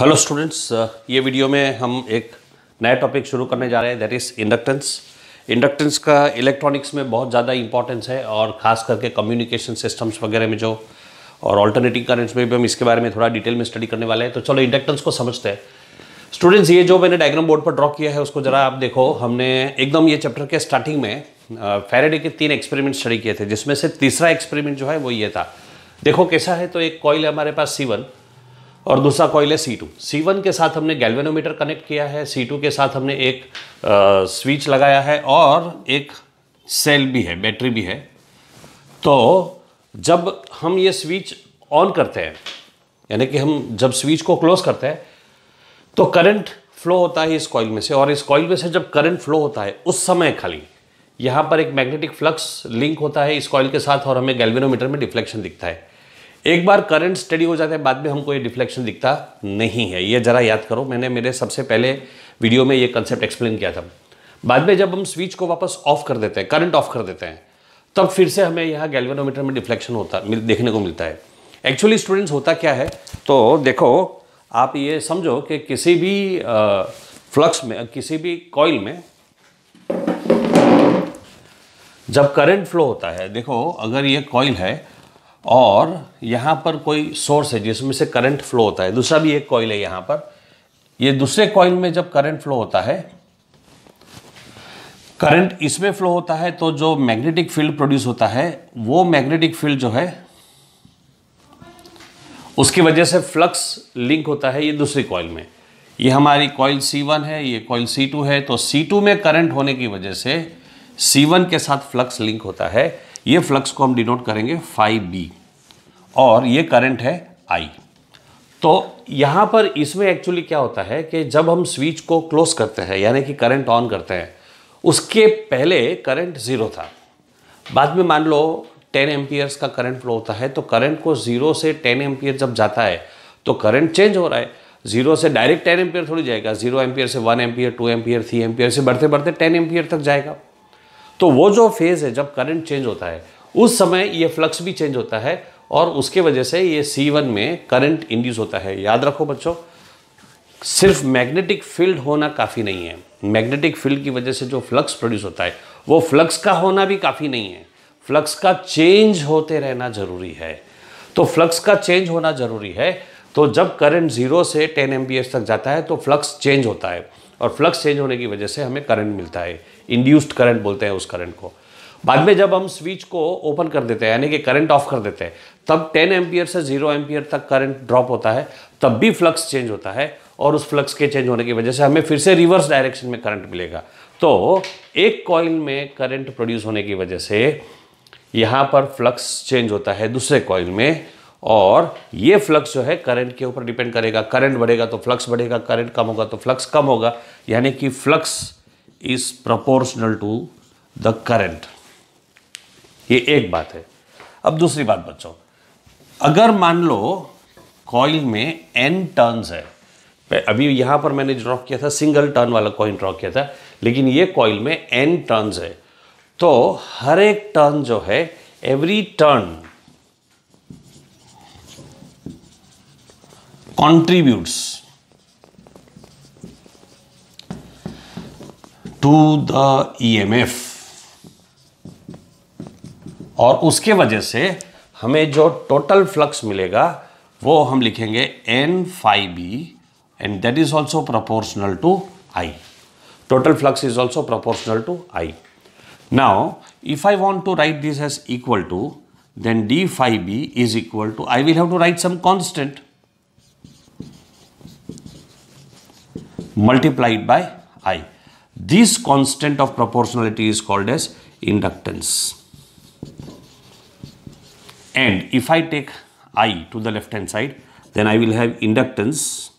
Hello students uh, ये video में हम एक नया टॉपिक शुरू करने जा रहे हैं दैट इज़ इंडक्टेंस इंडक्टेंस का इलेक्ट्रॉनिक्स में बहुत ज़्यादा इंपॉर्टेंस है और ख़ास करके कम्युनिकेशन सिस्टम्स वगैरह में जो और ऑल्टरनेटिंग करेंट्स में भी हम इसके बारे में थोड़ा डिटेल में स्टडी करने वाले हैं तो चलो इंडक्टेंस को समझते हैं स्टूडेंट्स ये जो मैंने डायग्राम बोर्ड पर ड्रॉ किया है उसको ज़रा आप देखो हमने एकदम ये चैप्टर के स्टार्टिंग में फेरेडे uh, के तीन एक्सपेरिमेंट स्टडी किए थे जिसमें से तीसरा एक्सपेरिमेंट जो है वो ये था देखो कैसा है तो एक कॉयल है हमारे पास सी और दूसरा कॉइल है सी टू सी वन के साथ हमने गैल्वेनोमीटर कनेक्ट किया है सी टू के साथ हमने एक स्विच लगाया है और एक सेल भी है बैटरी भी है तो जब हम ये स्विच ऑन करते हैं यानी कि हम जब स्विच को क्लोज करते हैं तो करंट फ्लो होता है इस कॉइल में से और इस कॉइल में से जब करंट फ्लो होता है उस समय खाली यहाँ पर एक मैग्नेटिक फ्लक्स लिंक होता है इस कॉइल के साथ और हमें गैल्वेनोमीटर में डिफ्लेक्शन दिखता है एक बार करंट स्टडी हो जाता है बाद में हमको ये डिफ्लेक्शन दिखता नहीं है ये ज़रा याद करो मैंने मेरे सबसे पहले वीडियो में ये कंसेप्ट एक्सप्लेन किया था बाद में जब हम स्विच को वापस ऑफ कर देते हैं करंट ऑफ कर देते हैं तब फिर से हमें यहाँ गैल्वेनोमीटर में डिफ्लेक्शन होता देखने को मिलता है एक्चुअली स्टूडेंट्स होता क्या है तो देखो आप ये समझो कि किसी भी फ्लक्स में किसी भी कॉइल में जब करंट फ्लो होता है देखो अगर ये कॉइल है और यहाँ पर कोई सोर्स है जिसमें से करंट फ्लो होता है दूसरा भी एक कॉइल है यहाँ पर ये दूसरे कॉइल में जब करंट फ्लो होता है करंट इसमें फ्लो होता है तो जो मैग्नेटिक फील्ड प्रोड्यूस होता है वो मैग्नेटिक फील्ड जो है उसकी वजह से फ्लक्स लिंक होता है ये दूसरी कॉइल में ये हमारी कॉइल C1 है ये कॉइल C2 है तो C2 में करंट होने की वजह से C1 के साथ फ्लक्स लिंक होता है ये फ्लक्स को हम डिनोट करेंगे फाइव बी और ये करंट है आई तो यहाँ पर इसमें एक्चुअली क्या होता है कि जब हम स्विच को क्लोज करते हैं यानी कि करंट ऑन करते हैं उसके पहले करंट ज़ीरो था बाद में मान लो 10 एम्पियर्स का करंट फ्लो होता है तो करंट को ज़ीरो से 10 एम्पियर जब जाता है तो करंट चेंज हो रहा है जीरो से डायरेक्ट टेन एम्पियर थोड़ी जाएगा जीरो एम्पियर से one ampere two ampere three ampere से बढ़ते बढ़ते टेन एम्पियर तक जाएगा तो वो जो फेज़ है जब करंट चेंज होता है उस समय ये फ्लक्स भी चेंज होता है और उसके वजह से ये सी वन में करंट इंड्यूस होता है याद रखो बच्चों सिर्फ मैग्नेटिक फील्ड होना काफ़ी नहीं है मैग्नेटिक फील्ड की वजह से जो फ्लक्स प्रोड्यूस होता है वो फ्लक्स का होना भी काफ़ी नहीं है फ्लक्स का चेंज होते रहना ज़रूरी है तो फ्लक्स का चेंज होना ज़रूरी है तो जब करंट जीरो से टेन एम तक जाता है तो फ्लक्स चेंज होता है और फ्लक्स चेंज होने की वजह से हमें करंट मिलता है इंड्यूस्ड करंट बोलते हैं उस करंट को बाद में जब हम स्विच को ओपन कर देते हैं यानी कि करंट ऑफ कर देते हैं तब 10 एम्पियर से 0 एम्पियर तक करंट ड्रॉप होता है तब भी फ्लक्स चेंज होता है और उस फ्लक्स के चेंज होने की वजह से हमें फिर से रिवर्स डायरेक्शन में करंट मिलेगा तो एक कॉइल में करंट प्रोड्यूस होने की वजह से यहाँ पर फ्लक्स चेंज होता है दूसरे कॉइल में और ये फ्लक्स जो है करंट के ऊपर डिपेंड करेगा करंट बढ़ेगा तो फ्लक्स बढ़ेगा करंट कम होगा तो फ्लक्स कम होगा यानी कि flux is proportional to the current ये एक बात है अब दूसरी बात बच्चों अगर मान लो कॉइल में एन टर्न्स है अभी यहाँ पर मैंने ड्रॉ किया था सिंगल टर्न वाला कॉइन ड्रॉ किया था लेकिन ये कॉइल में एन टर्न्स है तो हर एक टर्न जो है every turn contributes to the EMF और उसके वजह से हमें जो टोटल फ्लक्स मिलेगा वो हम लिखेंगे N phi B and that is also proportional to I total flux is also proportional to I now if I want to write this has equal to then D phi B is equal to I will have to write some constant multiplied by I. This constant of proportionality is called as inductance. And if I take I to the left hand side, then I will have inductance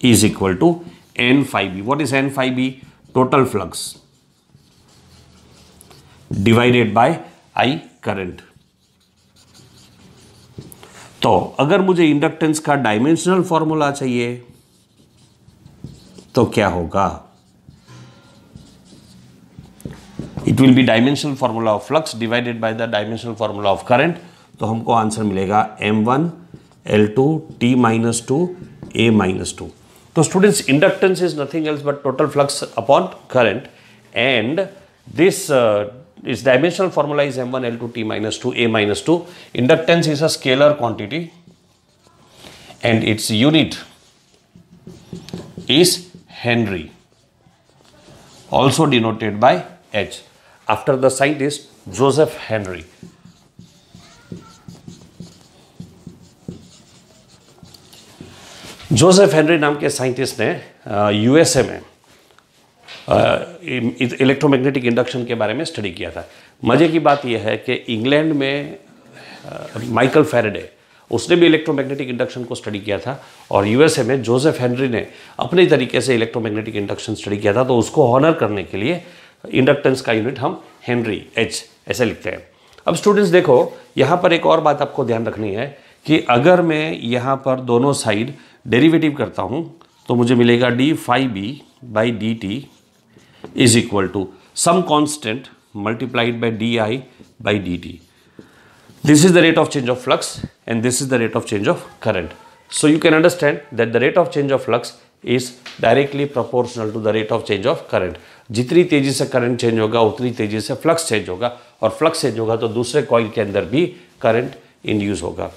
is equal to N phi B. What is N phi B? Total flux divided by I current. तो अगर मुझे inductance का dimensional formula चाहिए तो क्या होगा it will be dimensional formula of flux divided by the dimensional formula of current तो हमको आंसर मिलेगा M one L two T minus two A minus two तो students inductance is nothing else but total flux upon current and this its dimensional formula is m1 l2 t minus 2 a minus 2 inductance is a scalar quantity and its unit is henry also denoted by h after the scientist joseph henry Joseph Henry नाम scientist ne ने uh, में electromagnetic induction के बारे में study किया था मज़े की बात यह है कि इंग्लैंड में माइकल फेरेडे उसने भी इलेक्ट्रोमैग्नेटिक इंडक्शन को स्टडी किया था और यूएसए में जोसेफ हेनरी ने अपने तरीके से इलेक्ट्रोमैग्नेटिक इंडक्शन स्टडी किया था तो उसको हॉनर करने के लिए इंडक्टेंस का यूनिट हम हेनरी एच ऐसे लिखते हैं अब स्टूडेंट्स देखो यहाँ पर एक और बात आपको ध्यान रखनी है कि अगर मैं यहाँ पर दोनों साइड डेरिवेटिव करता हूँ तो मुझे मिलेगा D phi B by D T is equal to some constant multiplied by D I by D T this is the rate of change of flux and this is the rate of change of current so you can understand that the rate of change of flux is directly proportional to the rate of change of current जितनी तेजी से current change होगा उतनी तेजी से flux change होगा और flux change होगा तो दूसरे कॉइल के अंदर भी करंट इंड्यूस होगा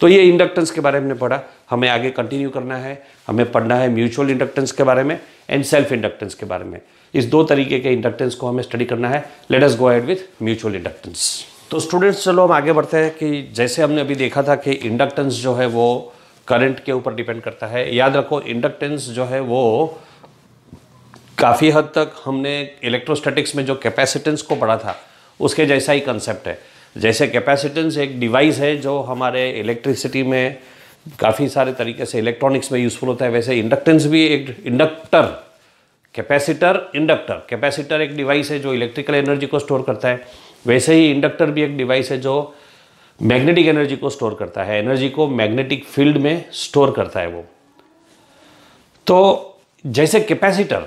तो ये इंडक्टेंस के बारे में पढ़ा हमें आगे कंटिन्यू करना है हमें पढ़ना है म्यूचुअल इंडक्टेंस के बारे में एंड सेल्फ इंडक्टेंस के बारे में इस दो तरीके के इंडक्टेंस को हमें स्टडी करना है let us go ahead with mutual inductance तो स्टूडेंट्स चलो हम आगे बढ़ते हैं कि जैसे हमने अभी देखा था कि इंडक्टेंस जो है वो करंट के ऊपर डिपेंड करता है याद रखो इंडक्टेंस जो है वो काफ़ी हद तक हमने इलेक्ट्रोस्टैटिक्स में जो कैपेसिटेंस को पढ़ा था उसके जैसा ही कंसेप्ट है जैसे कैपेसिटेंस एक डिवाइस है जो हमारे इलेक्ट्रिसिटी में काफ़ी सारे तरीके से इलेक्ट्रॉनिक्स में यूज़फुल होता है वैसे इंडक्टेंस भी एक इंडक्टर कैपेसिटर इंडक्टर कैपेसिटर एक डिवाइस है जो इलेक्ट्रिकल एनर्जी को स्टोर करता है वैसे ही इंडक्टर भी एक डिवाइस है जो मैग्नेटिक एनर्जी को स्टोर करता है एनर्जी को मैग्नेटिक फील्ड में स्टोर करता है वो तो जैसे कैपेसिटर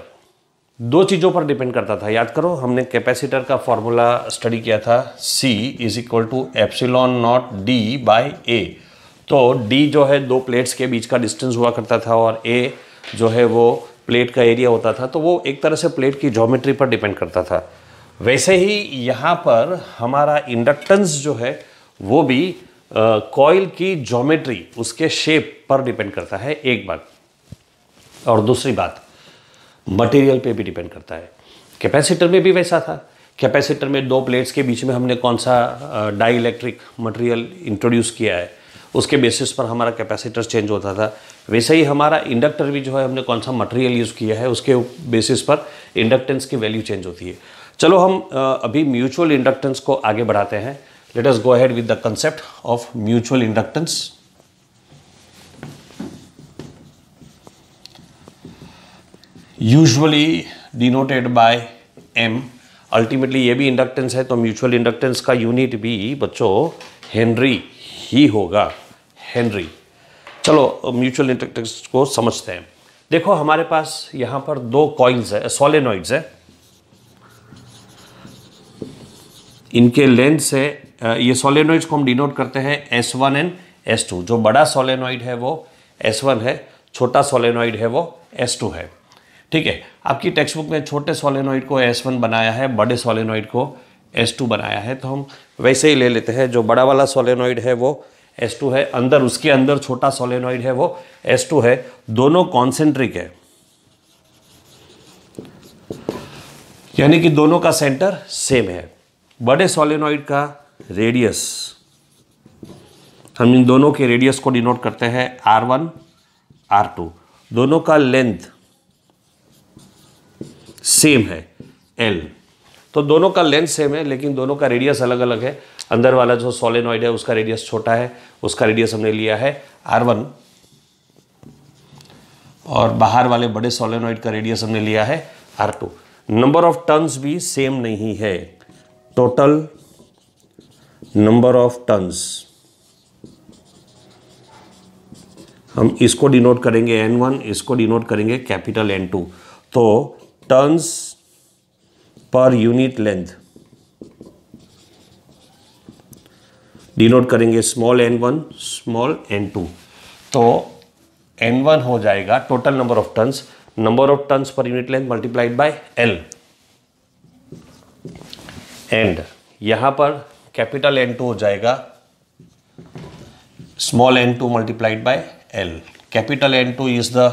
दो चीज़ों पर डिपेंड करता था याद करो हमने कैपेसिटर का फॉर्मूला स्टडी किया था C is equal to epsilon naught D by A तो D जो है दो प्लेट्स के बीच का डिस्टेंस हुआ करता था और A जो है वो प्लेट का एरिया होता था तो वो एक तरह से प्लेट की जोमेट्री पर डिपेंड करता था वैसे ही यहाँ पर हमारा इंडक्टेंस जो है वो भी कॉयल की जोमेट्री उसके शेप पर डिपेंड करता है एक बात और दूसरी बात मटेरियल पे भी डिपेंड करता है कैपेसिटर में भी वैसा था कैपेसिटर में दो प्लेट्स के बीच में हमने कौन सा डाई इलेक्ट्रिक मटेरियल इंट्रोड्यूस किया है उसके बेसिस पर हमारा कैपेसिटर चेंज होता था वैसे ही हमारा इंडक्टर भी जो है हमने कौन सा मटेरियल यूज़ किया है उसके बेसिस पर इंडक्टेंस की वैल्यू चेंज होती है चलो हम अभी म्यूचुअल इंडक्टेंस को आगे बढ़ाते हैं let us go ahead with the concept of mutual inductance usually denoted by M ultimately ये भी इंडक्टेंस है तो म्यूचुअल इंडक्टेंस का यूनिट भी बच्चों हेनरी ही होगा हेनरी चलो म्यूचुअल इंडक्टेंस को समझते हैं देखो हमारे पास यहां पर दो कॉइल्स है सोलेनॉइड्स है इनके लेंथ से ये सोलेनॉइड्स को हम डिनोट करते हैं S one and S two जो बड़ा सोलेनॉइड है वो एस वन है छोटा सोलेनोइड है वो एस टू है ठीक है आपकी टेक्स्ट बुक में छोटे सोलेनोइड को एस वन बनाया है बड़े सोलेनोइड को एस टू बनाया है तो हम वैसे ही ले लेते हैं जो बड़ा वाला सोलेनोइड है वो एस टू है अंदर उसके अंदर छोटा सोलेनॉइड है वो एस टू है दोनों कॉन्सेंट्रिक है यानी कि दोनों का सेंटर सेम है बड़े सोलेनॉइड का रेडियस हम इन दोनों के रेडियस को डिनोट करते हैं आर वन आर टू दोनों का लेंथ सेम है एल तो दोनों का लेंथ सेम है लेकिन दोनों का रेडियस अलग अलग है अंदर वाला जो सोलेनॉइड है उसका रेडियस छोटा है उसका रेडियस हमने लिया है आर वन और बाहर वाले बड़े सोलेनॉइड का रेडियस हमने लिया है R two number of turns भी सेम नहीं है टोटल नंबर ऑफ टर्न्स हम इसको डिनोट करेंगे एन वन इसको डिनोट करेंगे कैपिटल एन टू तो turns per unit length denote करेंगे small N one small N two तो एन वन हो जाएगा total number of turn number of turn per unit length multiplied by L and यहां पर capital N two हो जाएगा small N two multiplied by L capital N two is the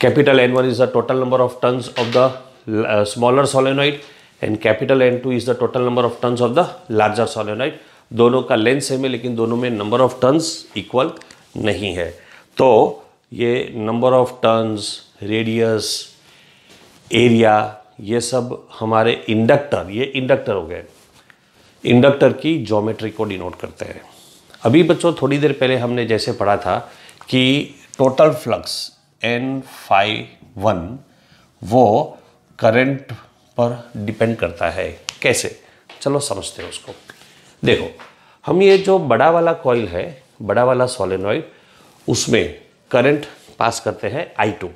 capital N one is the total number of turn of the smaller solenoid and capital N two is the total number of turn of the larger solenoid दोनों का length same है लेकिन दोनों में number of turns equal नहीं है तो ये number of turns radius area ये सब हमारे इंडक्टर ये इंडक्टर हो गए इंडक्टर की जोमेट्री को डिनोट करते हैं अभी बच्चों थोड़ी देर पहले हमने जैसे पढ़ा था कि total flux N phi one वो करंट पर डिपेंड करता है कैसे चलो समझते हैं उसको देखो हम ये जो बड़ा वाला कॉयल है बड़ा वाला सोलेनॉइड उसमें करंट पास करते हैं आई टू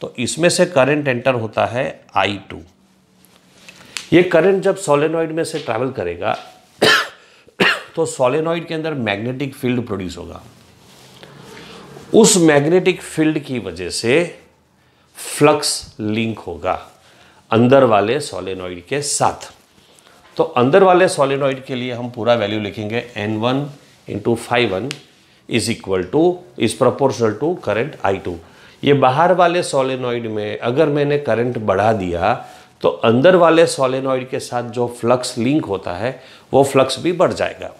तो इसमें से करंट एंटर होता है आई टू ये करंट जब सोलेनॉइड में से ट्रैवल करेगा तो सोलेनॉइड के अंदर मैग्नेटिक फील्ड प्रोड्यूस होगा उस मैग्नेटिक फील्ड की वजह से फ्लक्स लिंक होगा अंदर वाले सोलेनॉइड के साथ तो अंदर वाले सोलेनॉइड के लिए हम पूरा वैल्यू लिखेंगे N one into phi one is equal to is proportional to current I two ये बाहर वाले सोलेनॉइड में अगर मैंने करंट बढ़ा दिया तो अंदर वाले सोलेनॉइड के साथ जो फ्लक्स लिंक होता है वो फ्लक्स भी बढ़ जाएगा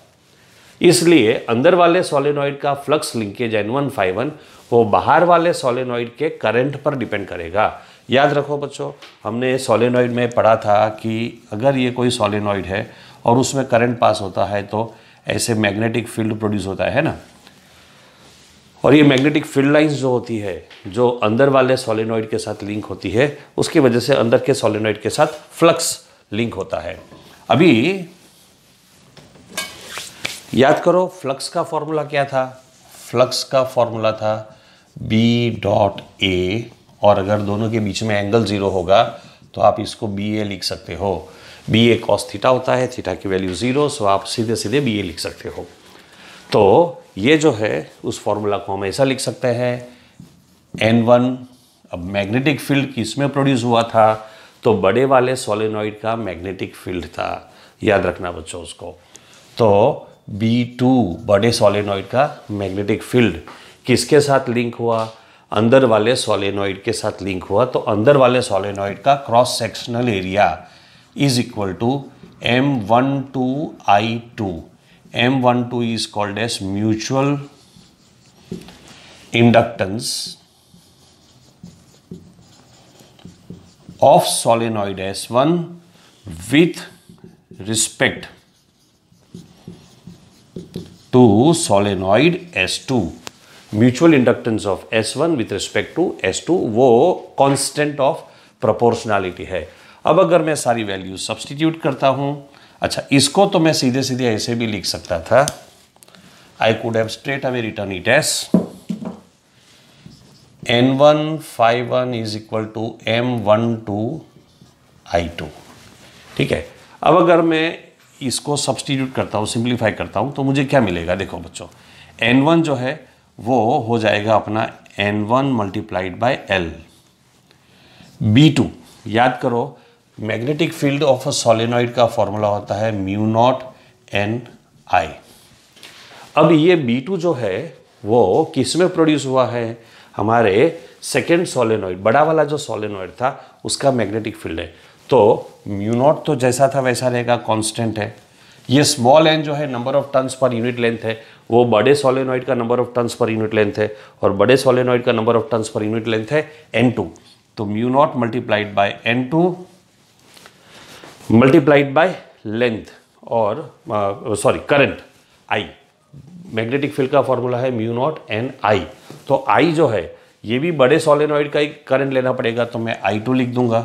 इसलिए अंदर वाले सोलेनॉइड का flux linkage N one phi one वो बाहर वाले सोलेनॉइड के करंट पर डिपेंड करेगा याद रखो बच्चों हमने सोलेनॉइड में पढ़ा था कि अगर ये कोई सोलेनॉइड है और उसमें करंट पास होता है तो ऐसे मैग्नेटिक फील्ड प्रोड्यूस होता है ना और ये मैग्नेटिक फील्ड लाइंस जो होती है जो अंदर वाले सोलेनॉइड के साथ लिंक होती है उसकी वजह से अंदर के सोलेनॉइड के साथ फ्लक्स लिंक होता है अभी याद करो फ्लक्स का फॉर्मूला क्या था फ्लक्स का फॉर्मूला था बी डॉट ए और अगर दोनों के बीच में एंगल ज़ीरो होगा तो आप इसको बी ए लिख सकते हो बी ए कॉस थीटा होता है थीटा की वैल्यू ज़ीरो सो आप सीधे सीधे बी ए लिख सकते हो तो ये जो है उस फॉर्मूला को हम ऐसा लिख सकते हैं एन वन अब मैग्नेटिक फील्ड किस में प्रोड्यूस हुआ था तो बड़े वाले सोलेनॉइड का मैग्नेटिक फील्ड था याद रखना बच्चों उसको तो बी टू बड़े सोलेनॉइड का मैग्नेटिक फील्ड किसके साथ लिंक हुआ अंदर वाले सोलेनॉइड के साथ लिंक हुआ तो अंदर वाले सोलेनॉइड का cross sectional area is equal to M one two I two M one two is called as mutual inductance of S one with respect to solenoid S two mutual inductance of S one with respect to S two वो constant of proportionality है अब अगर मैं सारी value substitute करता हूँ अच्छा इसको तो मैं सीधे सीधे ऐसे भी लिख सकता था I could have straight away written it as N one phi one is equal to M one two I two ठीक है अब अगर मैं इसको सब्सटीट्यूट करता हूँ सिंप्लीफाई करता हूँ तो मुझे क्या मिलेगा देखो बच्चों एन वन जो है वो हो जाएगा अपना N one multiplied by L B two याद करो magnetic field of a solenoid का फॉर्मूला होता है म्यू नॉट एन आई अब ये बी टू जो है वो किस में प्रोड्यूस हुआ है हमारे सेकेंड सोलिनॉइड बड़ा वाला जो सोलिनॉइड था उसका मैग्नेटिक फील्ड है तो म्यू नॉट तो जैसा था वैसा रहेगा कांस्टेंट है ये स्मॉल एन जो है number of turns per unit length है वो बड़े सोलेनॉइड का number of turns per unit length है और बड़े सोलेनॉइड का number of turns per unit length है एन टू तो mu naught multiplied by N two multiplied by length और sorry current I magnetic field का फॉर्मूला है म्यू नॉट एन आई तो आई जो है ये भी बड़े सोलेनॉइड का ही करंट लेना पड़ेगा तो मैं आई टू लिख दूंगा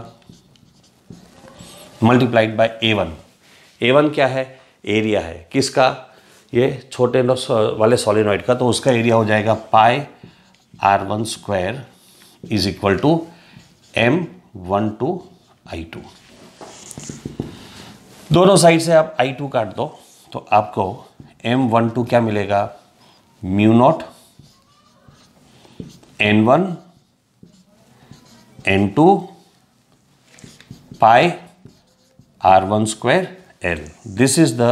multiplied by A one A one क्या है एरिया है किसका ये छोटे वाले सॉलिनॉइड का तो उसका एरिया हो जाएगा pi R one square is equal to M one two I two दोनों साइड से आप आई टू काट दो तो आपको एम वन टू क्या मिलेगा mu naught N one N two pi R one square L this is the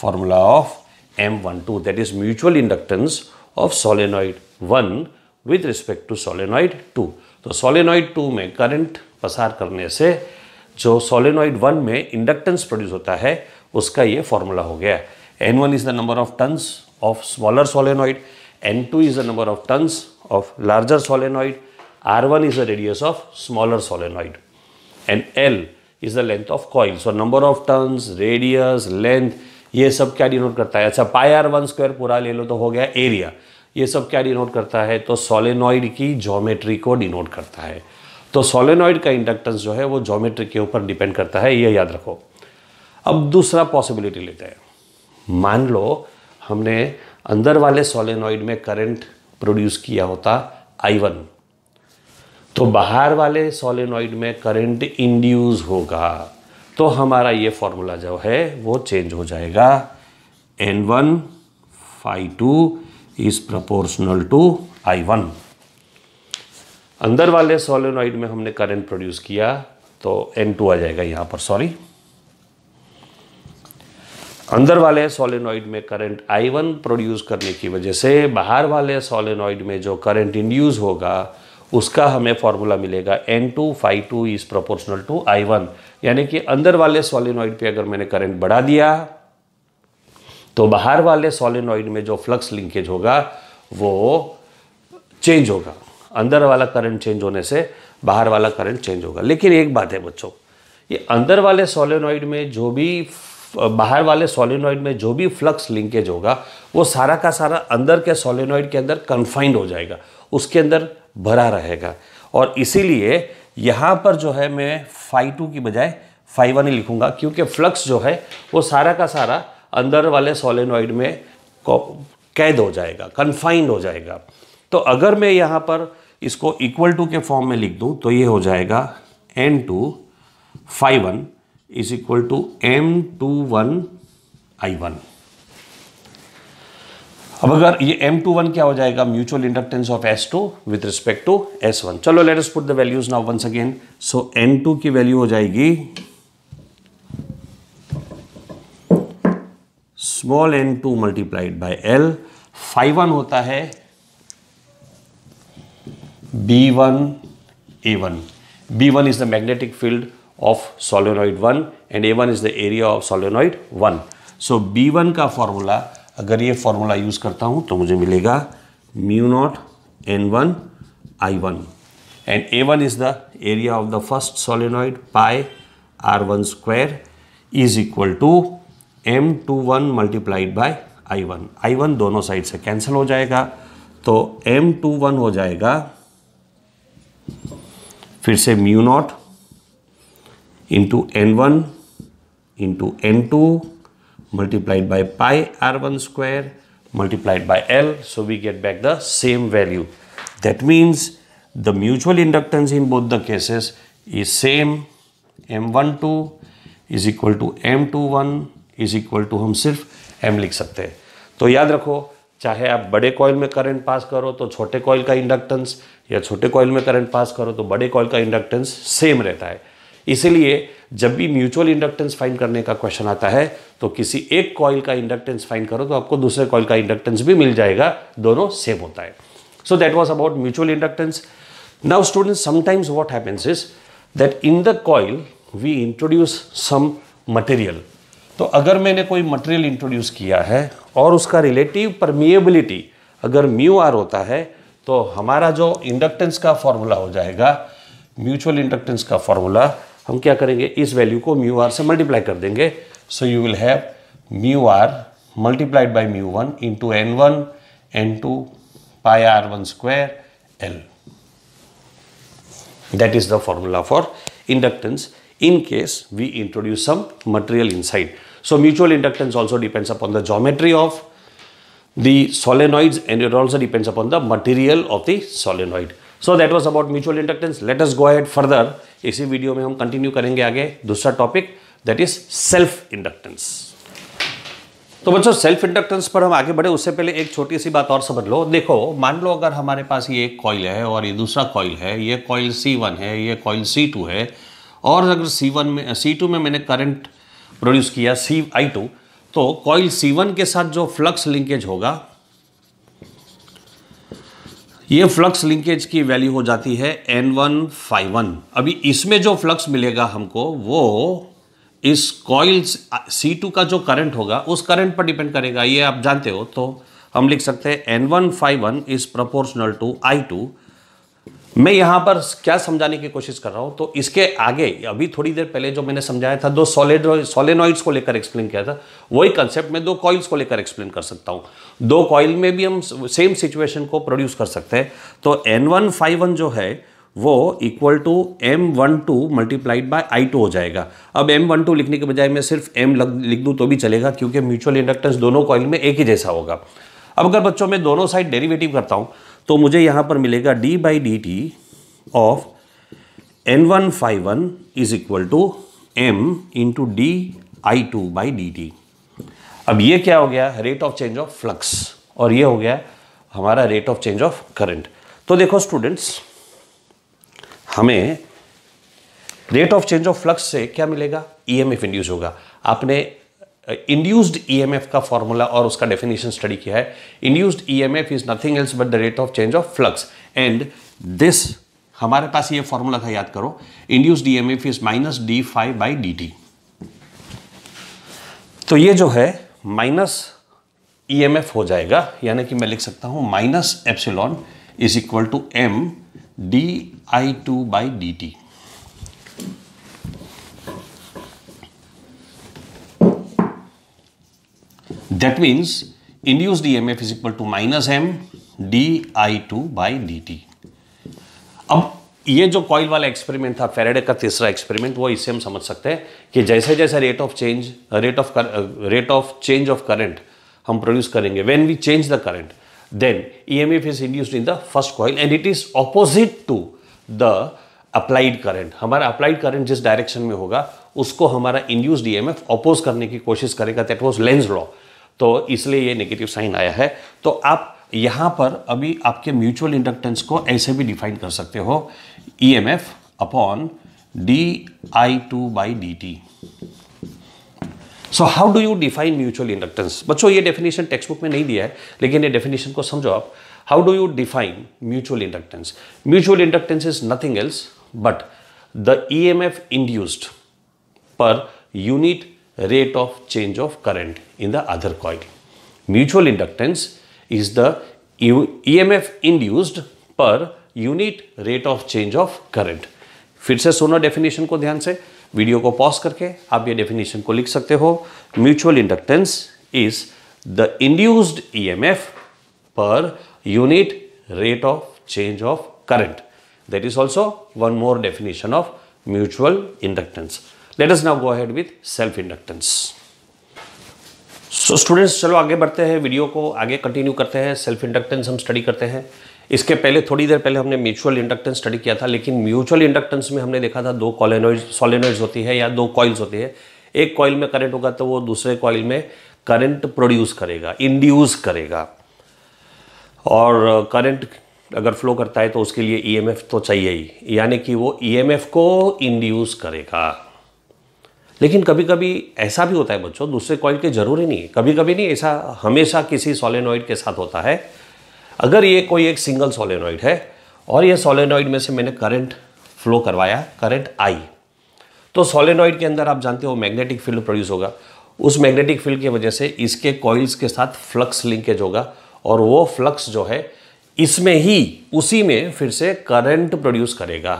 formula of M12 that is mutual inductance of solenoid 1 with respect to solenoid 2. तो solenoid 2 में current पसार करने से जो solenoid 1 में inductance produce होता है उसका ये formula हो गया N1 is the number of tons of smaller solenoid N2 is the number of tons of larger solenoid R1 is the radius of smaller solenoid and L is the length of coil. So number of tons radius, length ये सब क्या denote करता है अच्छा पाई R one square पूरा ले लो तो हो गया एरिया ये सब क्या डिनोट करता है तो सोलेनॉइड की जोमेट्री को डिनोट करता है तो सोलेनॉइड का इंडक्टेंस जो है वो जोमेट्री के ऊपर डिपेंड करता है ये याद रखो अब दूसरा पॉसिबिलिटी लेते हैं मान लो हमने अंदर वाले सोलेनॉइड में करंट प्रोड्यूस किया होता आई वन तो बाहर वाले सोलेनॉइड में करंट इंड्यूस होगा तो हमारा ये फॉर्मूला जो है वो चेंज हो जाएगा N one phi two is proportional to I one अंदर वाले सोलिनोइड में हमने करंट प्रोड्यूस किया तो एन टू आ जाएगा यहां पर सॉरी अंदर वाले सोलेनोइड में करंट आई वन प्रोड्यूस करने की वजह से बाहर वाले सोलिनोइड में जो करंट इंड्यूस होगा उसका हमें फॉर्मूला मिलेगा N two phi two is proportional to I one यानी कि अंदर वाले सोलिनॉइड पे अगर मैंने करंट बढ़ा दिया तो बाहर वाले सोलिनॉइड में जो फ्लक्स लिंकेज होगा वो चेंज होगा अंदर वाला करंट चेंज होने से बाहर वाला करंट चेंज होगा लेकिन एक बात है बच्चों ये अंदर वाले सोलिनॉइड में जो भी बाहर वाले सोलिनॉइड में जो भी फ्लक्स लिंकेज होगा वो सारा का सारा अंदर के सॉलिनॉइड के अंदर कन्फाइंड हो जाएगा उसके अंदर भरा रहेगा और इसीलिए यहाँ पर जो है मैं फाइव टू की बजाय फाइव वन ही लिखूंगा क्योंकि फ्लक्स जो है वो सारा का सारा अंदर वाले सोलेनॉइड में कैद हो जाएगा कन्फाइंड हो जाएगा तो अगर मैं यहाँ पर इसको इक्वल टू के फॉर्म में लिख दूँ तो ये हो जाएगा N two phi one is equal to M two one I one अब अगर ये M21 क्या हो जाएगा mutual inductance of S2 with respect to S one चलो let us put the values now once again so N2 की value हो जाएगी small N two multiplied by L phi one होता है B one A one B one is the magnetic field of solenoid one and A one is the area of solenoid one so B one का formula अगर ये formula use करता हूँ तो मुझे मिलेगा mu naught N one I one and A one is the area of the first solenoid pi R one square is equal to M two one multiplied by I one I one दोनों side से cancel हो जाएगा तो M two one हो जाएगा फिर से mu naught into N one into N two multiplied by pi r1 square multiplied by L. So we get back the same value. That means the mutual inductance in both the cases is same M12 is equal to m21 is equal to hum sirf m likh sakte लिख सकते हैं तो याद रखो चाहे आप बड़े coil में करंट पास करो तो छोटे कॉयल का इंडक्टेंस या छोटे कॉयल में करंट पास करो तो बड़े कॉयल का इंडक्टेंस सेम रहता है इसीलिए जब भी म्यूचुअल इंडक्टेंस फाइंड करने का क्वेश्चन आता है तो किसी एक कॉयल का इंडक्टेंस फाइंड करो तो आपको दूसरे कॉयल का इंडक्टेंस भी मिल जाएगा दोनों सेम होता है so that was about mutual inductance now student sometimes what happens is that in the coil we introduce some material तो अगर मैंने कोई मटेरियल इंट्रोड्यूस किया है और उसका रिलेटिव परमिएबिलिटी अगर म्यू आर होता है तो हमारा जो इंडक्टेंस का फॉर्मूला हो जाएगा म्यूचुअल इंडक्टेंस का फॉर्मूला हम क्या करेंगे इस वैल्यू को म्यू आर से मल्टीप्लाई कर देंगे so you will have mu R multiplied by mu one into N one N two pi R one square L that is the formula for inductance in case we introduce some material inside so mutual inductance also depends upon the geometry of the solenoid and it also depends upon the material of the solenoid so that was about mutual inductance let us go add further इसी video में हम continue करेंगे आगे दूसरा topic that is self inductance तो बच्चों self inductance पर हम आगे बढ़े उससे पहले एक छोटी सी बात और समझ लो देखो मान लो अगर हमारे पास ये एक कॉइल है और ये दूसरा कॉइल है ये कॉइल सी वन है ये कॉइल सी टू है और अगर सी वन में सी टू में मैंने करंट प्रोड्यूस किया सी आई टू तो कॉइल सी वन के साथ जो फ्लक्स लिंकेज होगा ये फ्लक्स लिंकेज की वैल्यू हो जाती है एन वन फाइव वन अभी इसमें जो फ्लक्स मिलेगा हमको वो इस कॉइल सी टू का जो करंट होगा उस करंट पर डिपेंड करेगा ये आप जानते हो तो हम लिख सकते हैं N one phi one is proportional to I two मैं यहाँ पर क्या समझाने की कोशिश कर रहा हूँ तो इसके आगे अभी थोड़ी देर पहले जो मैंने समझाया था दो सॉलिड सोलेनॉइड्स को लेकर एक्सप्लेन किया था वही कंसेप्ट में दो कॉइल्स को लेकर एक्सप्लेन कर सकता हूँ दो कॉइल में भी हम सेम सिचुएशन को प्रोड्यूस कर सकते हैं तो एन वन फाइव वन जो है वो equal to M one two multiplied by I two हो जाएगा अब एम वन टू लिखने के बजाय मैं सिर्फ एम लिख दूँ तो भी चलेगा क्योंकि म्यूचुअल इंडक्टेंस दोनों कॉइल में एक ही जैसा होगा अब अगर बच्चों में दोनों साइड डेरिवेटिव करता हूँ तो मुझे यहाँ पर मिलेगा D by D T of N one phi one is equal to M into D I two by D T अब ये क्या हो गया rate of change of flux और ये हो गया हमारा rate of change of current तो देखो स्टूडेंट्स हमें rate of change of flux से क्या मिलेगा ई एम एफ इंड्यूस होगा आपने इंड्यूस्ड uh, ईएमएफ e का फॉर्मूला और उसका डेफिनेशन स्टडी किया है induced EMF is nothing else but the rate of change of flux and this हमारे पास ये फॉर्मूला था याद करो induced EMF is minus D phi by D T तो ये जो है माइनस ईएमएफ e हो जाएगा यानी कि मैं लिख सकता हूं minus epsilon is equal to M D I two by D T induced M F is equal to minus M D I two by D T अब ये जो कॉइल वाला एक्सपेरिमेंट था फेरेडे का तीसरा एक्सपेरिमेंट वो इससे हम समझ सकते हैं कि जैसे जैसे rate of change rate of rate of change of current हम प्रोड्यूस करेंगे when we change the current then E M F is induced in the first coil and it is opposite to the applied current हमारा applied current जिस direction में होगा उसको हमारा induced F oppose करने की कोशिश करेगा दैट वॉज लेंस लॉ तो इसलिए ये नेगेटिव साइन आया है तो आप यहाँ पर अभी आपके म्यूचुअल इंडक्टेंस को ऐसे भी डिफाइन कर सकते हो E M F upon D I two by D T so how do you define mutual inductance बच्चों ये डेफिनेशन टेक्स्ट बुक में नहीं दिया है लेकिन ये डेफिनेशन को समझो आप how do you define mutual inductance mutual inductance is nothing else but the E M F induced per unit rate of change of current in the other coil. Mutual inductance is the EMF induced per unit rate of change of current फिर से सुनो definition को ध्यान से video को pause करके आप ये डेफिनेशन को लिख सकते हो mutual inductance is the induced EMF per unit rate of change of current that is also one more definition of mutual inductance let us now go head with self inductance so students चलो आगे बढ़ते हैं video को आगे continue करते हैं self inductance हम study करते हैं इसके पहले थोड़ी देर पहले हमने म्यूचुअल इंडक्टेंस स्टडी किया था लेकिन म्यूचुअल इंडक्टेंस में हमने देखा था दो कॉलेनोइड सॉलेनोइड्स होती है या दो कॉइल्स होती है एक कॉइल में करंट होगा तो वो दूसरे कॉइल में करंट प्रोड्यूस करेगा इंड्यूस करेगा और करंट अगर फ्लो करता है तो उसके लिए ईएमएफ e तो चाहिए ही यानी कि वो ईएमएफ e को इंड्यूस करेगा लेकिन कभी कभी ऐसा भी होता है बच्चों दूसरे कॉइल के ज़रूरी नहीं है कभी कभी नहीं ऐसा हमेशा किसी सोलेनॉइड के साथ होता है अगर ये कोई एक सिंगल सोलेनॉइड है और ये सोलेनॉइड में से मैंने करंट फ्लो करवाया करंट आई तो सोलेनॉइड के अंदर आप जानते हो मैग्नेटिक फील्ड प्रोड्यूस होगा उस मैग्नेटिक फील्ड की वजह से इसके कॉइल्स के साथ फ्लक्स लिंकेज होगा और वो फ्लक्स जो है इसमें ही उसी में फिर से करंट प्रोड्यूस करेगा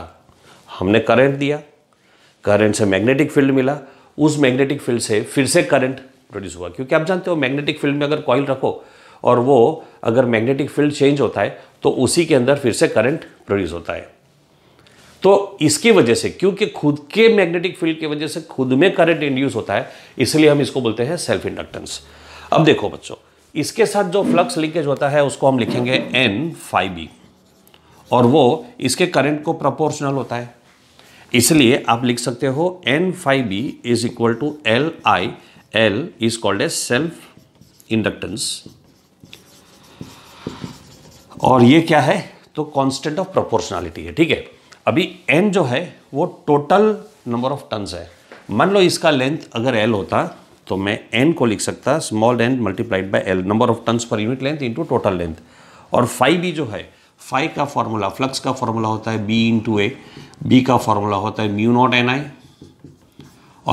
हमने करंट दिया करंट से मैग्नेटिक फील्ड मिला उस मैग्नेटिक फील्ड से फिर से करंट प्रोड्यूस हुआ क्योंकि आप जानते हो मैग्नेटिक फील्ड में अगर कॉइल रखो और वो अगर मैग्नेटिक फील्ड चेंज होता है तो उसी के अंदर फिर से करंट प्रोड्यूस होता है तो इसकी वजह से क्योंकि खुद के मैग्नेटिक फील्ड की वजह से खुद में करंट इंड्यूस होता है इसलिए हम इसको बोलते हैं सेल्फ इंडक्टेंस अब देखो बच्चों इसके साथ जो फ्लक्स लीकेज होता है उसको हम लिखेंगे एन फाइव बी और वो इसके करंट को प्रपोर्शनल होता है इसलिए आप लिख सकते हो N phi B is equal to L I L is called a self inductance और ये क्या है तो कांस्टेंट ऑफ प्रोपोर्शनैलिटी है ठीक है अभी एन जो है वो टोटल नंबर ऑफ टन्स है मान लो इसका लेंथ अगर एल होता तो मैं एन को लिख सकता small N multiplied by L number of turns per unit length into total length और फाइव बी जो है फाइव का फॉर्मूला फ्लक्स का फॉर्मूला होता है बी इंटू ए बी का फॉर्मूला होता है म्यू नॉट एन आई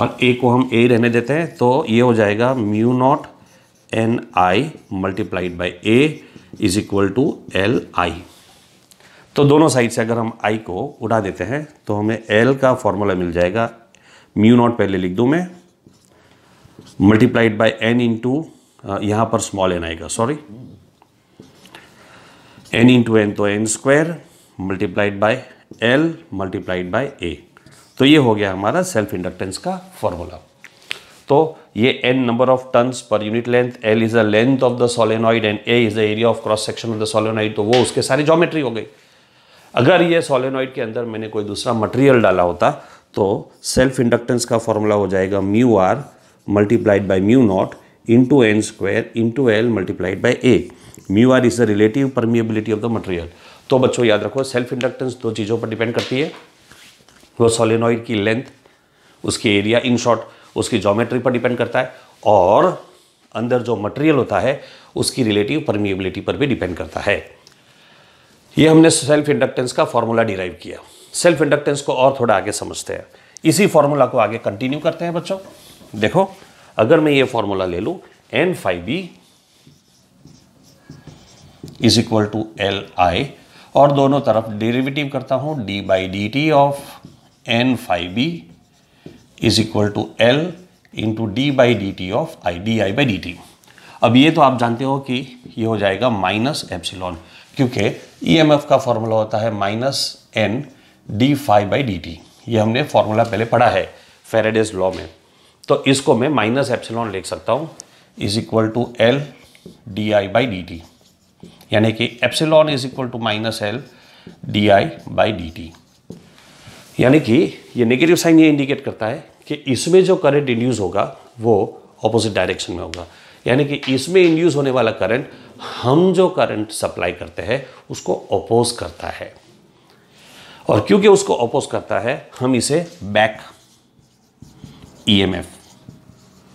और ए को हम ए रहने देते हैं तो ये हो जाएगा mu naught N I multiplied by A is equal to L I तो दोनों साइड से अगर हम आई को उड़ा देते हैं तो हमें एल का फॉर्मूला मिल जाएगा म्यू नॉट पहले लिख दूँ मैं मल्टीप्लाइड बाई एन इंटू यहाँ पर स्मॉल एन आएगा सॉरी इन इंटू एन तो N square multiplied by L multiplied by A तो ये हो गया हमारा सेल्फ इंडक्टेंस का फॉर्मूला तो ये N number of turns per unit length L is the length of the solenoid and A is the area of cross section of the solenoid तो वो उसके सारी जोमेट्री हो गई अगर ये सोलेनॉइड के अंदर मैंने कोई दूसरा मटेरियल डाला होता तो सेल्फ इंडक्टेंस का फॉर्मूला हो जाएगा mu R multiplied by mu naught into N square into L multiplied by A mu R is the relative permeability of the material तो बच्चों याद रखो सेल्फ इंडक्टेंस दो चीज़ों पर डिपेंड करती है वो सोलिनॉइड की लेंथ उसकी एरिया इन शॉर्ट उसकी जोमेट्री पर डिपेंड करता है और अंदर जो मटेरियल होता है उसकी रिलेटिव परमिएबिलिटी पर भी डिपेंड करता है ये हमने सेल्फ इंडक्टेंस का फॉर्मूला डिराइव किया सेल्फ इंडक्टेंस को और थोड़ा आगे समझते हैं इसी फॉर्मूला को आगे कंटिन्यू करते हैं बच्चों देखो अगर मैं ये फॉर्मूला ले लूँ N phi B is equal to L I और दोनों तरफ डेरिवेटिव करता हूँ D by D T of N phi B is equal to L into D by D T of I D I by D T अब ये तो आप जानते हो कि ये हो जाएगा माइनस एप्सिलॉन क्योंकि ई एम एफ का फॉर्मूला होता है minus N D phi by D T ये हमने फॉर्मूला पहले पढ़ा है फेरेडेज लॉ में तो इसको मैं माइनस एप्सिलॉन लिख सकता हूँ is equal to L D I by D T यानी कि epsilon is equal to minus L D I by D T यानी कि ये नेगेटिव साइन ये इंडिकेट करता है कि इसमें जो करंट इंड्यूस होगा वो ऑपोजिट डायरेक्शन में होगा यानी कि इसमें इंड्यूस होने वाला करंट हम जो करंट सप्लाई करते हैं उसको अपोज करता है और क्योंकि उसको अपोज करता है हम इसे बैक ईएमएफ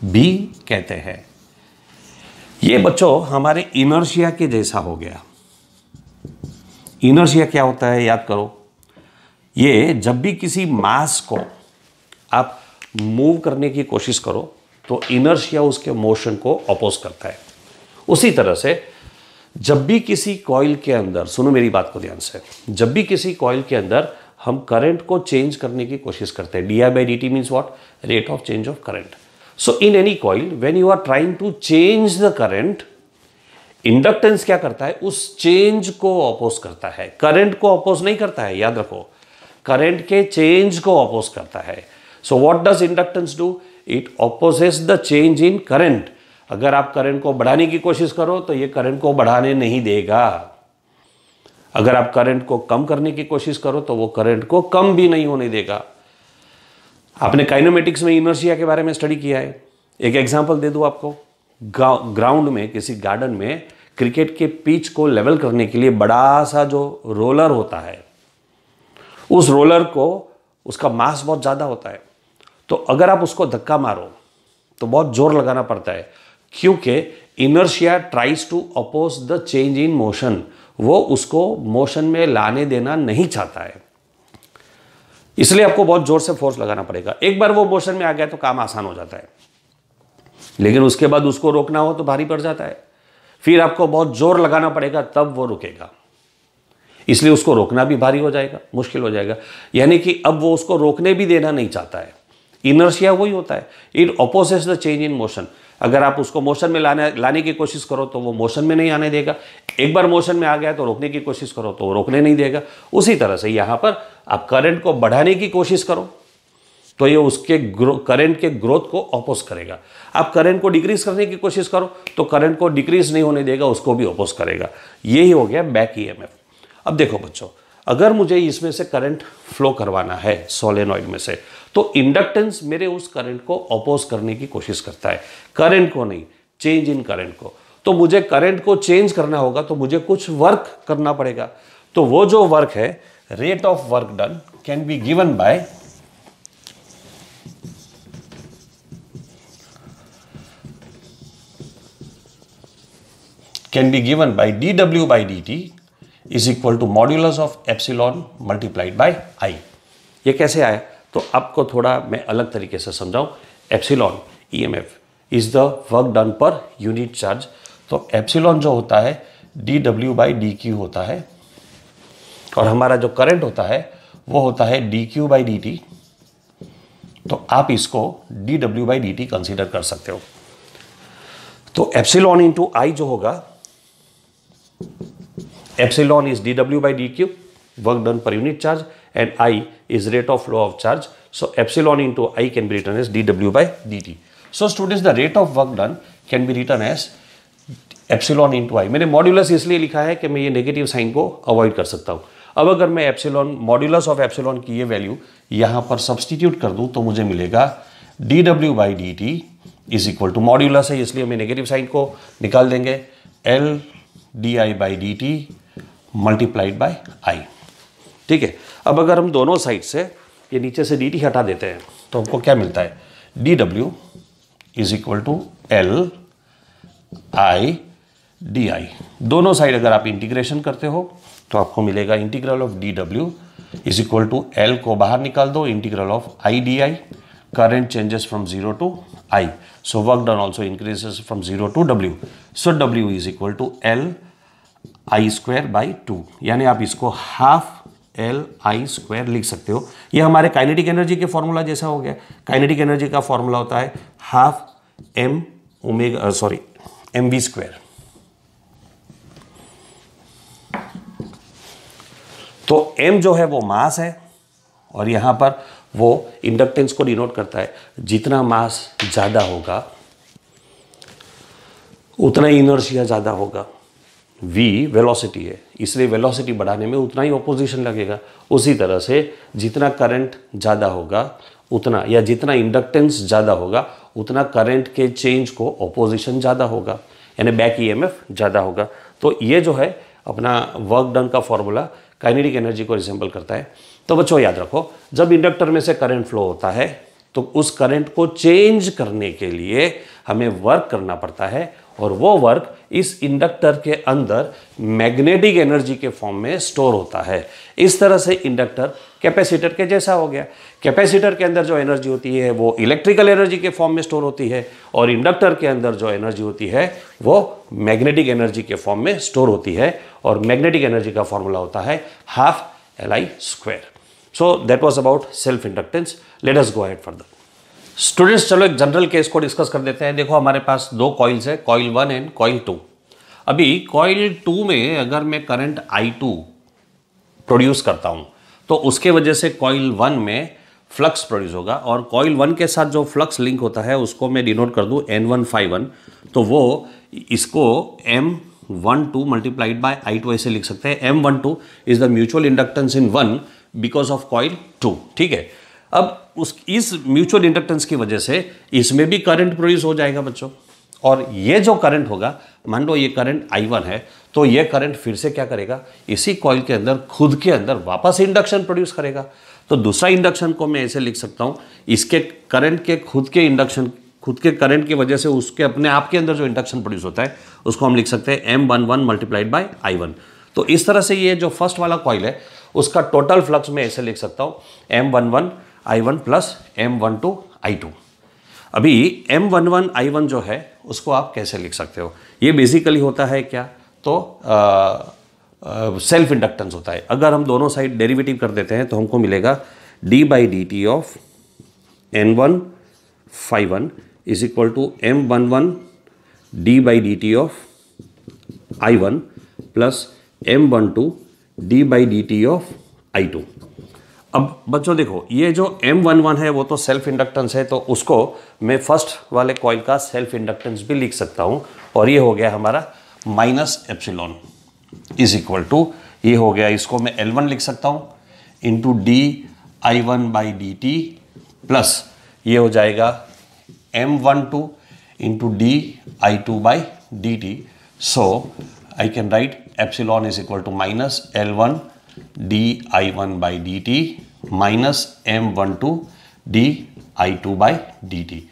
e भी कहते हैं ये बच्चों हमारे इनर्शिया के जैसा हो गया इनर्शिया क्या होता है याद करो ये जब भी किसी मास को आप मूव करने की कोशिश करो तो इनर्शिया उसके मोशन को अपोज करता है उसी तरह से जब भी किसी कॉइल के अंदर सुनो मेरी बात को ध्यान से जब भी किसी कॉइल के अंदर हम करंट को चेंज करने की कोशिश करते हैं D I by D T means what rate of change of current so in any coil when you are trying to change the current inductance क्या करता है उस चेंज को अपोज करता है करंट को अपोज नहीं करता है याद रखो करंट के चेंज को अपोज करता है so what does inductance do it opposes the change in current अगर आप करंट को बढ़ाने की कोशिश करो तो ये करंट को बढ़ाने नहीं देगा अगर आप करंट को कम करने की कोशिश करो तो वो करंट को कम भी नहीं होने देगा आपने काइनोमेटिक्स में इनर्शिया के बारे में स्टडी किया है एक एग्जाम्पल दे दूँ आपको ग्राउंड में किसी गार्डन में क्रिकेट के पिच को लेवल करने के लिए बड़ा सा जो रोलर होता है उस रोलर को उसका मास बहुत ज़्यादा होता है तो अगर आप उसको धक्का मारो तो बहुत जोर लगाना पड़ता है क्योंकि inertia tries to oppose the change in motion वो उसको मोशन में लाने देना नहीं चाहता है इसलिए आपको बहुत ज़ोर से फोर्स लगाना पड़ेगा एक बार वो मोशन में आ गया तो काम आसान हो जाता है लेकिन उसके बाद उसको रोकना हो तो भारी पड़ जाता है फिर आपको बहुत ज़ोर लगाना पड़ेगा तब वो रुकेगा इसलिए उसको रोकना भी भारी हो जाएगा मुश्किल हो जाएगा यानी कि अब वो उसको रोकने भी देना नहीं चाहता है इनर्शिया वही होता है it opposes the change in motion अगर आप उसको मोशन में लाने लाने की कोशिश करो तो वो मोशन में नहीं आने देगा एक बार मोशन में आ गया तो रोकने की कोशिश करो तो वो रोकने नहीं देगा उसी तरह से यहाँ पर आप करंट को बढ़ाने की कोशिश करो तो ये उसके करंट के ग्रोथ को अपोज करेगा आप करंट को डिक्रीज करने की कोशिश करो तो करंट को डिक्रीज नहीं होने देगा उसको भी अपोज करेगा यही हो गया बैक ईएमएफ अब देखो बच्चों अगर मुझे इसमें से करंट फ्लो करवाना है सोलेनॉइड में से तो इंडक्टेंस मेरे उस करंट को अपोज करने की कोशिश करता है करंट को नहीं चेंज इन करंट को तो मुझे करंट को चेंज करना होगा तो मुझे कुछ वर्क करना पड़ेगा तो वो जो वर्क है rate of work done can be given by can be given by dw by dt is equal to modulus of epsilon multiplied by I ये कैसे आया तो आपको थोड़ा मैं अलग तरीके से समझाऊं epsilon EMF is the work done per unit charge तो एप्सिलॉन जो होता है D W by D Q होता है और हमारा जो करंट होता है वो होता है D Q by D T तो आप इसको D W by D T consider कर सकते हो तो एप्सिलॉन इंटू आई जो होगा epsilon is D W by D Q work done per unit charge and I is rate of flow of charge so epsilon into I can be written as D W by D T so student the rate of work done can be written as epsilon into I मैंने modulus इसलिए लिखा है कि मैं ये negative sign को avoid कर सकता हूँ अब अगर मैं एप्सिलॉन मॉड्यूलस ऑफ एप्सिलॉन की ये वैल्यू यहाँ पर सब्सटीट्यूट कर दूँ तो मुझे मिलेगा D W by D T is equal to modulus है इसलिए हमें नेगेटिव साइन को निकाल देंगे L D I by D T multiplied by I ठीक है अब अगर हम दोनों साइड से ये नीचे से डी टी हटा देते हैं तो हमको क्या मिलता है D W is equal to L I D I दोनों साइड अगर आप इंटीग्रेशन करते हो तो आपको मिलेगा integral of D W is equal to L को बाहर निकाल दो integral of I D I current changes from zero to I so work done also increases from zero to W so W is equal to L I square by two यानी आप इसको half L I square लिख सकते हो ये हमारे kinetic energy के formula जैसा हो गया काइनेटिक एनर्जी का फॉर्मूला होता है half M omega sorry M V square तो एम जो है वो मास है और यहाँ पर वो इंडक्टेंस को डिनोट करता है जितना मास ज़्यादा होगा उतना ही इनर्शिया ज़्यादा होगा v वेलोसिटी है इसलिए वेलोसिटी बढ़ाने में उतना ही ओपोजिशन लगेगा उसी तरह से जितना करंट ज़्यादा होगा उतना या जितना इंडक्टेंस ज़्यादा होगा उतना करंट के चेंज को ऑपोजिशन ज़्यादा होगा यानी बैक ईएमएफ ज़्यादा होगा तो ये जो है अपना वर्क डन का फॉर्मूला काइनेटिक एनर्जी को रिजेंबल करता है तो बच्चों याद रखो जब इंडक्टर में से करंट फ्लो होता है तो उस करंट को चेंज करने के लिए हमें वर्क करना पड़ता है और वो वर्क इस इंडक्टर के अंदर मैग्नेटिक एनर्जी के फॉर्म में स्टोर होता है इस तरह से इंडक्टर कैपेसिटर के जैसा हो गया कैपेसिटर के अंदर जो एनर्जी होती है वो इलेक्ट्रिकल एनर्जी के फॉर्म में स्टोर होती है और इंडक्टर के अंदर जो एनर्जी होती है वो मैग्नेटिक एनर्जी के फॉर्म में स्टोर होती है और मैग्नेटिक एनर्जी का फॉर्मूला होता है half L I square so that was about self inductance let us go head further students चलो एक जनरल केस को डिस्कस कर देते हैं देखो हमारे पास दो कॉइल्स है coil one and coil two अभी कॉइल टू में अगर मैं करंट आई टू प्रोड्यूस करता हूँ तो उसके वजह से कॉइल वन में फ्लक्स प्रोड्यूस होगा और कॉइल वन के साथ जो फ्लक्स लिंक होता है उसको मैं डिनोट कर दूँ एन वन फाइव वन तो वो इसको M one two multiplied by I two ऐसे लिख सकते हैं M one two is the mutual inductance in one because of coil two ठीक है अब उस इस म्यूचुअल इंडक्टेंस की वजह से इसमें भी करंट प्रोड्यूस हो जाएगा बच्चों और ये जो करंट होगा मान लो ये करंट आई वन है तो ये करंट फिर से क्या करेगा इसी कॉइल के अंदर खुद के अंदर वापस इंडक्शन प्रोड्यूस करेगा तो दूसरा इंडक्शन को मैं ऐसे लिख सकता हूँ इसके करंट के खुद के इंडक्शन खुद के करंट की वजह से उसके अपने आप के अंदर जो इंडक्शन प्रोड्यूस होता है उसको हम लिख सकते हैं M one one multiplied by I one तो इस तरह से ये जो फर्स्ट वाला कॉइल है उसका टोटल फ्लक्स मैं ऐसे लिख सकता हूँ M one one I one plus M one two I two अभी M one one I one जो है उसको आप कैसे लिख सकते हो ये बेसिकली होता है क्या तो सेल्फ इंडक्टेंस होता है अगर हम दोनों साइड डेरिवेटिव कर देते हैं तो हमको मिलेगा D by D T of N one phi one is equal to M one one D by D T of I one plus M one two D by D T of I two अब बच्चों देखो ये जो M11 है वो तो self inductance है तो उसको मैं फर्स्ट वाले कॉइल का सेल्फ इंडक्टेंस भी लिख सकता हूँ और ये हो गया हमारा minus epsilon is equal to ये हो गया इसको मैं L1 लिख सकता हूँ into D I one by D T plus ये हो जाएगा M one two into D I two by D T so I can write epsilon is equal to minus L one D I one by D T minus M one two D I two by D T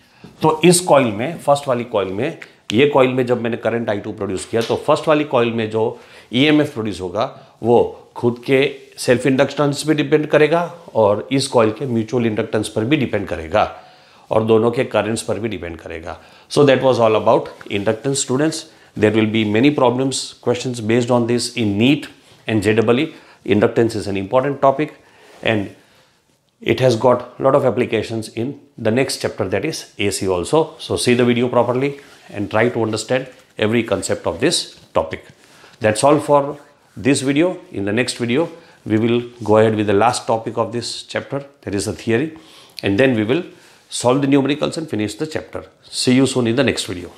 तो इस coil में first वाली coil में ये coil में जब मैंने current I to produce किया तो फर्स्ट वाली कॉइल में जो ई एम एफ प्रोड्यूस होगा वो खुद के सेल्फ इंडक्टेंस पे डिपेंड करेगा और इस कॉइल के म्यूचुअल इंडक्टेंस पर भी डिपेंड करेगा और दोनों के करेंट्स पर भी डिपेंड करेगा so that was all about inductance students there will be many problems question based on this in NEET and जेडबली Inductance is an important topic and it has got a lot of applications in the next chapter that is AC also. So see the video properly and try to understand every concept of this topic. That's all for this video. In the next video, we will go ahead with the last topic of this chapter that is the theory and then we will solve the numericals and finish the chapter. See you soon in the next video.